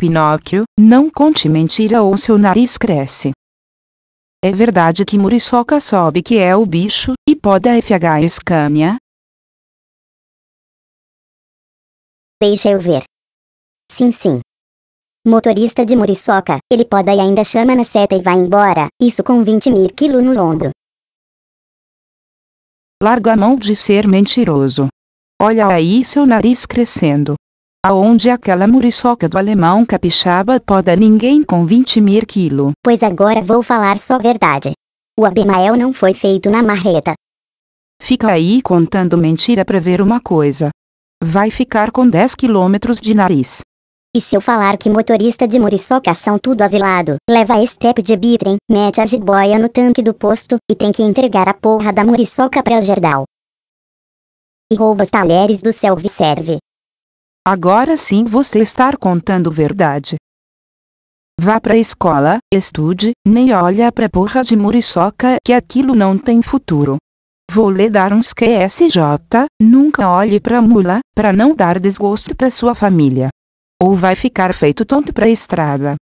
Pinóquio, não conte mentira ou seu nariz cresce. É verdade que Muriçoca sobe que é o bicho, e poda FH Escânia? Deixa eu ver. Sim, sim. Motorista de Muriçoca, ele poda e ainda chama na seta e vai embora, isso com 20 mil quilo no lombo. Larga a mão de ser mentiroso. Olha aí seu nariz crescendo. Aonde aquela muriçoca do alemão capixaba poda ninguém com 20 mil quilo. Pois agora vou falar só verdade. O Abimael não foi feito na marreta. Fica aí contando mentira pra ver uma coisa. Vai ficar com 10 quilômetros de nariz. E se eu falar que motorista de muriçoca são tudo asilado, leva a estepe de bitrem, mete a jiboia no tanque do posto, e tem que entregar a porra da muriçoca pra Gerdal. E rouba os talheres do self-serve. Agora sim você está contando verdade. Vá pra escola, estude, nem olha pra porra de muriçoca que aquilo não tem futuro. Vou lhe dar uns QSJ, nunca olhe pra mula, pra não dar desgosto pra sua família. Ou vai ficar feito tonto pra estrada.